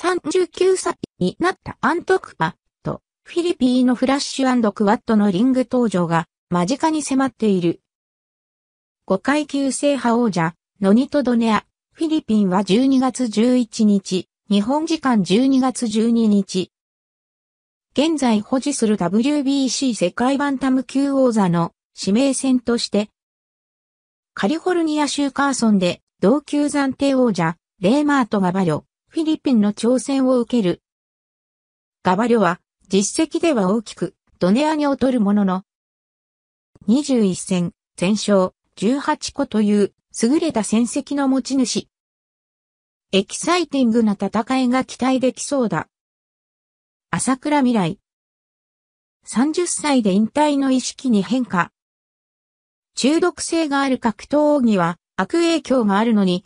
39歳になったアントクパとフィリピーのフラッシュクワットのリング登場が間近に迫っている。5階級制覇王者、ノニトドネア、フィリピンは12月11日、日本時間12月12日。現在保持する WBC 世界バンタム級王座の指名戦として、カリフォルニア州カーソンで同級暫定王者、レイマートがバリョ、フィリピンの挑戦を受ける。ガバリョは、実績では大きく、ドネアニを取るものの、21戦、全勝、18個という、優れた戦績の持ち主。エキサイティングな戦いが期待できそうだ。朝倉未来。30歳で引退の意識に変化。中毒性がある格闘技は悪影響があるのに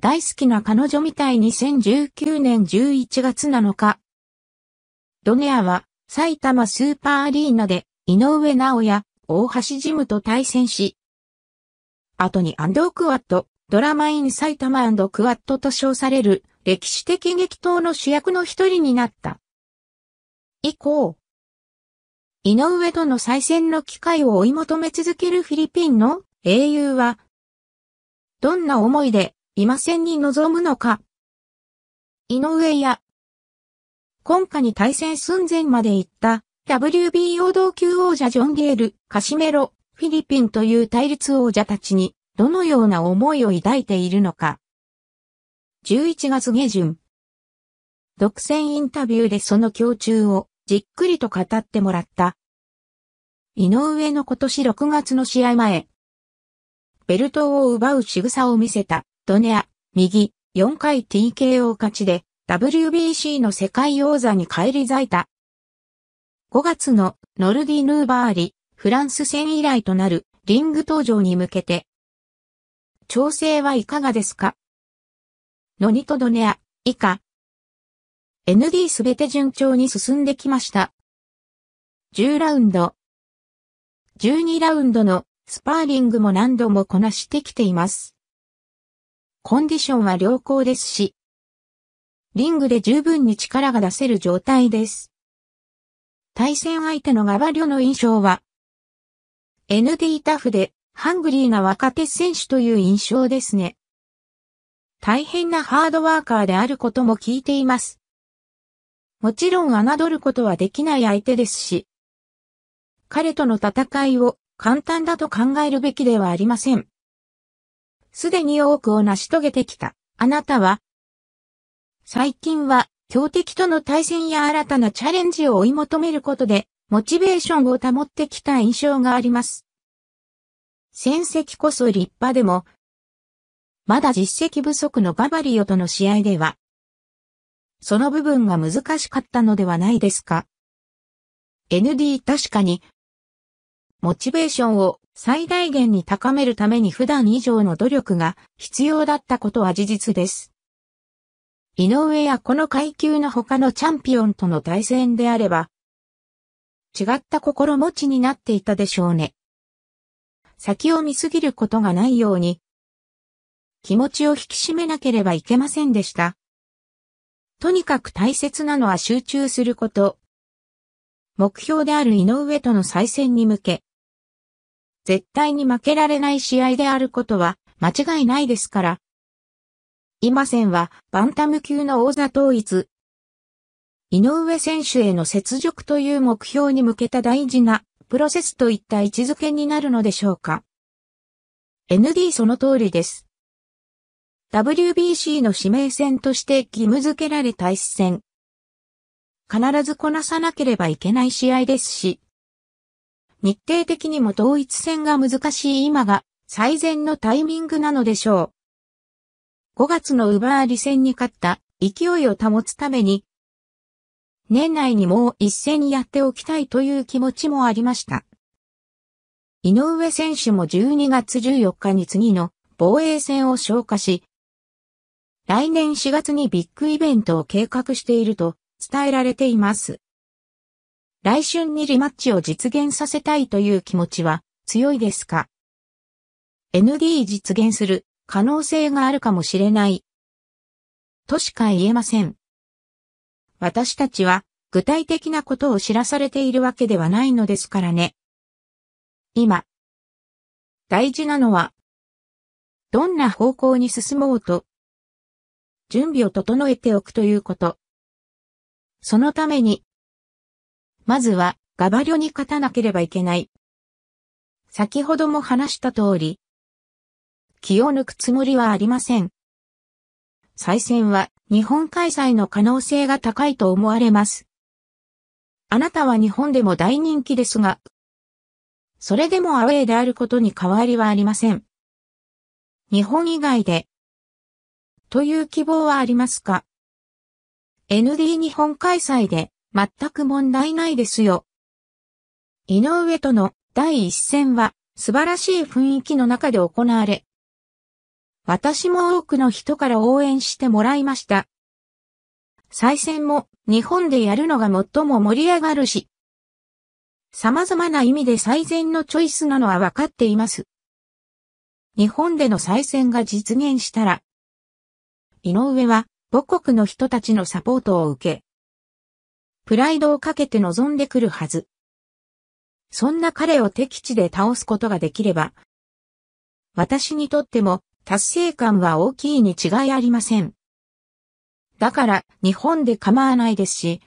大好きな彼女みたい2019年11月7日。ドネアは埼玉スーパーアリーナで井上直也、大橋ジムと対戦し、後にアンドクワット、ドラマイン埼玉アンドクワットと称される歴史的激闘の主役の一人になった。以降、井上との再戦の機会を追い求め続けるフィリピンの英雄は、どんな思いでいませんに望むのか井上や、今夏に対戦寸前まで行った、WBO 同級王者ジョン・ゲール、カシメロ、フィリピンという対立王者たちに、どのような思いを抱いているのか。11月下旬。独占インタビューでその胸中をじっくりと語ってもらった。井上の今年6月の試合前、ベルトを奪う仕草を見せたドネア、右、4回 TKO 勝ちで、WBC の世界王座に返り咲いた。5月のノルディ・ヌーバーリ、フランス戦以来となるリング登場に向けて、調整はいかがですかノニトドネア、以下。ND すべて順調に進んできました。10ラウンド。12ラウンドのスパーリングも何度もこなしてきています。コンディションは良好ですし、リングで十分に力が出せる状態です。対戦相手のガバリョの印象は、ND タフで、ハングリーな若手選手という印象ですね。大変なハードワーカーであることも聞いています。もちろん侮ることはできない相手ですし、彼との戦いを簡単だと考えるべきではありません。すでに多くを成し遂げてきた。あなたは、最近は、強敵との対戦や新たなチャレンジを追い求めることで、モチベーションを保ってきた印象があります。戦績こそ立派でも、まだ実績不足のババリオとの試合では、その部分が難しかったのではないですか。ND 確かに、モチベーションを最大限に高めるために普段以上の努力が必要だったことは事実です。井上やこの階級の他のチャンピオンとの対戦であれば、違った心持ちになっていたでしょうね。先を見すぎることがないように、気持ちを引き締めなければいけませんでした。とにかく大切なのは集中すること。目標である井上との再戦に向け、絶対に負けられない試合であることは間違いないですから。今戦はバンタム級の王座統一。井上選手への雪辱という目標に向けた大事なプロセスといった位置づけになるのでしょうか。ND その通りです。WBC の指名戦として義務付けられた一戦。必ずこなさなければいけない試合ですし、日程的にも同一戦が難しい今が最善のタイミングなのでしょう。5月の奪ー戦に勝った勢いを保つために、年内にもう一戦やっておきたいという気持ちもありました。井上選手も12月14日に次の防衛戦を消化し、来年4月にビッグイベントを計画していると伝えられています。来春にリマッチを実現させたいという気持ちは強いですか ?ND 実現する可能性があるかもしれない。としか言えません。私たちは具体的なことを知らされているわけではないのですからね。今。大事なのは、どんな方向に進もうと、準備を整えておくということ。そのために、まずは、ガバリョに勝たなければいけない。先ほども話した通り、気を抜くつもりはありません。再選は日本開催の可能性が高いと思われます。あなたは日本でも大人気ですが、それでもアウェーであることに変わりはありません。日本以外で、という希望はありますか ?ND 日本開催で全く問題ないですよ。井上との第一戦は素晴らしい雰囲気の中で行われ、私も多くの人から応援してもらいました。再戦も日本でやるのが最も盛り上がるし、様々な意味で最善のチョイスなのは分かっています。日本での再戦が実現したら、井上は母国の人たちのサポートを受け、プライドをかけて望んでくるはず。そんな彼を敵地で倒すことができれば、私にとっても達成感は大きいに違いありません。だから日本で構わないですし、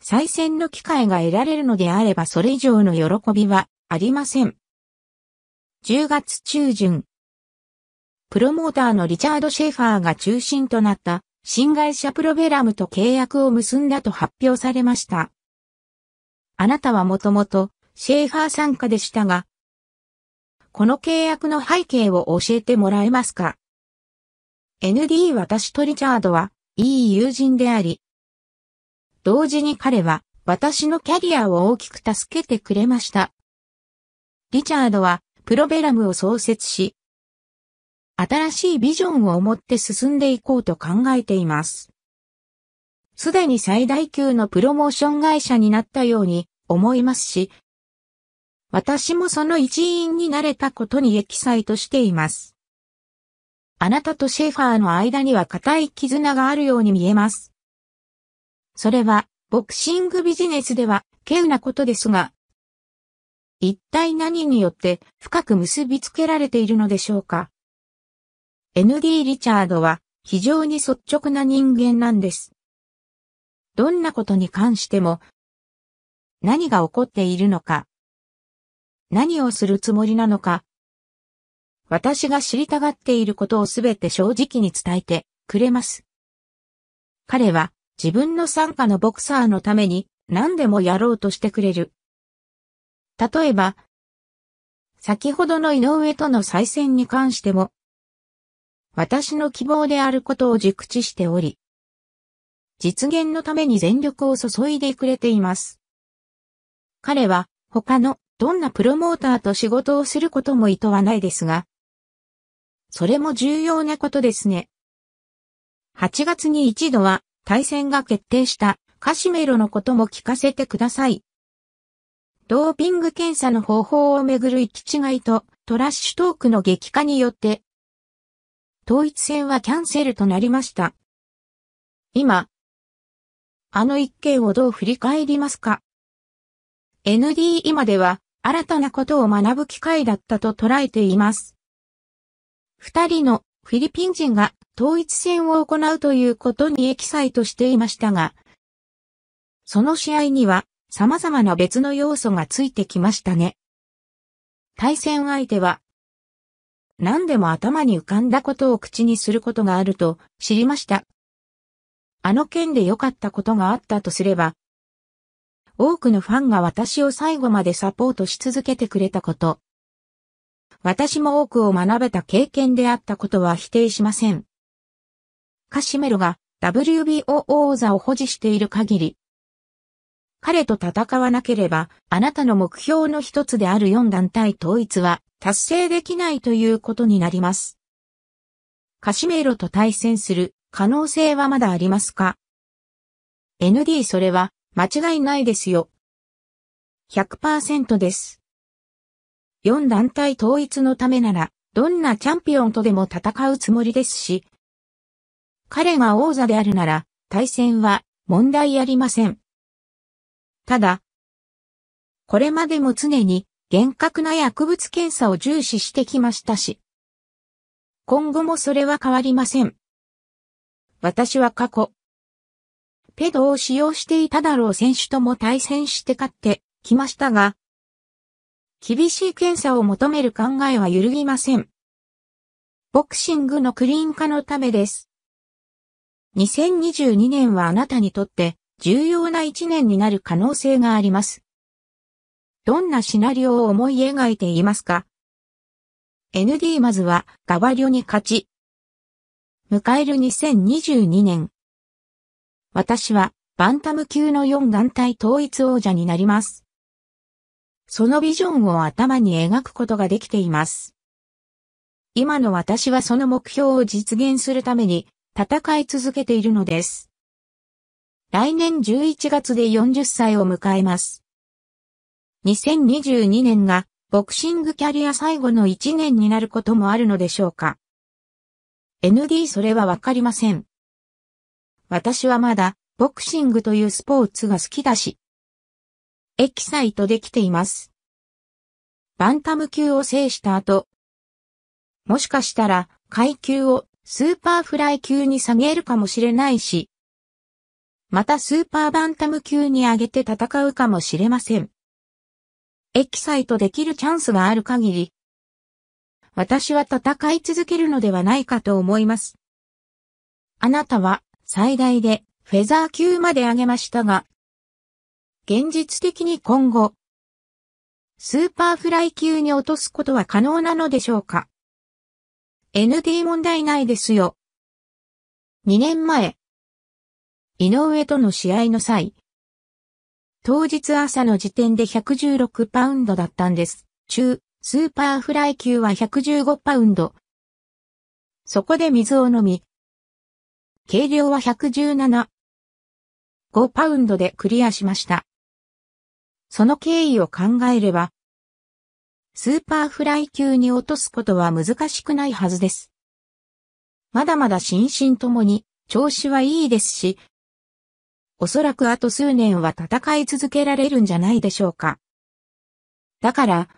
再選の機会が得られるのであればそれ以上の喜びはありません。10月中旬。プロモーターのリチャード・シェファーが中心となった新会社プロベラムと契約を結んだと発表されました。あなたはもともとシェーファー参加でしたが、この契約の背景を教えてもらえますか ?ND 私とリチャードはいい友人であり、同時に彼は私のキャリアを大きく助けてくれました。リチャードはプロベラムを創設し、新しいビジョンを持って進んでいこうと考えています。すでに最大級のプロモーション会社になったように思いますし、私もその一員になれたことにエキサイトしています。あなたとシェファーの間には固い絆があるように見えます。それは、ボクシングビジネスでは、稀有なことですが、一体何によって深く結びつけられているのでしょうか ND リチャードは非常に率直な人間なんです。どんなことに関しても、何が起こっているのか、何をするつもりなのか、私が知りたがっていることをすべて正直に伝えてくれます。彼は自分の参加のボクサーのために何でもやろうとしてくれる。例えば、先ほどの井上との再戦に関しても、私の希望であることを熟知しており、実現のために全力を注いでくれています。彼は他のどんなプロモーターと仕事をすることも意図はないですが、それも重要なことですね。8月に一度は対戦が決定したカシメロのことも聞かせてください。ドーピング検査の方法をめぐる行き違いとトラッシュトークの激化によって統一戦はキャンセルとなりました。今、あの一件をどう振り返りますか ?ND 今では新たなことを学ぶ機会だったと捉えています。二人のフィリピン人が統一戦を行うということにエキサイトしていましたが、その試合には様々な別の要素がついてきましたね。対戦相手は何でも頭に浮かんだことを口にすることがあると知りました。あの件で良かったことがあったとすれば、多くのファンが私を最後までサポートし続けてくれたこと。私も多くを学べた経験であったことは否定しません。カシメロが WBO 王座を保持している限り、彼と戦わなければ、あなたの目標の一つである4団体統一は達成できないということになります。カシメロと対戦する可能性はまだありますか ?ND それは間違いないですよ。100%です。4団体統一のためなら、どんなチャンピオンとでも戦うつもりですし、彼が王座であるなら、対戦は問題ありません。ただ、これまでも常に厳格な薬物検査を重視してきましたし、今後もそれは変わりません。私は過去、ペドを使用していただろう選手とも対戦して勝ってきましたが、厳しい検査を求める考えは揺るぎません。ボクシングのクリーン化のためです。2022年はあなたにとって重要な一年になる可能性があります。どんなシナリオを思い描いていますか ?ND まずはガバリョに勝ち。迎える2022年。私はバンタム級の4団体統一王者になります。そのビジョンを頭に描くことができています。今の私はその目標を実現するために戦い続けているのです。来年11月で40歳を迎えます。2022年がボクシングキャリア最後の1年になることもあるのでしょうか ?ND それはわかりません。私はまだボクシングというスポーツが好きだし、エキサイトできています。バンタム級を制した後、もしかしたら階級をスーパーフライ級に下げるかもしれないし、またスーパーバンタム級に上げて戦うかもしれません。エキサイトできるチャンスがある限り、私は戦い続けるのではないかと思います。あなたは最大でフェザー級まで上げましたが、現実的に今後、スーパーフライ級に落とすことは可能なのでしょうか ?ND 問題ないですよ。2年前、井上との試合の際、当日朝の時点で116パウンドだったんです。中、スーパーフライ級は115パウンド。そこで水を飲み、軽量は117、5パウンドでクリアしました。その経緯を考えれば、スーパーフライ級に落とすことは難しくないはずです。まだまだ心身ともに調子はいいですし、おそらくあと数年は戦い続けられるんじゃないでしょうか。だから、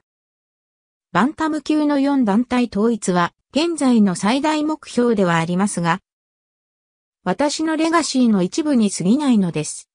バンタム級の4団体統一は現在の最大目標ではありますが、私のレガシーの一部に過ぎないのです。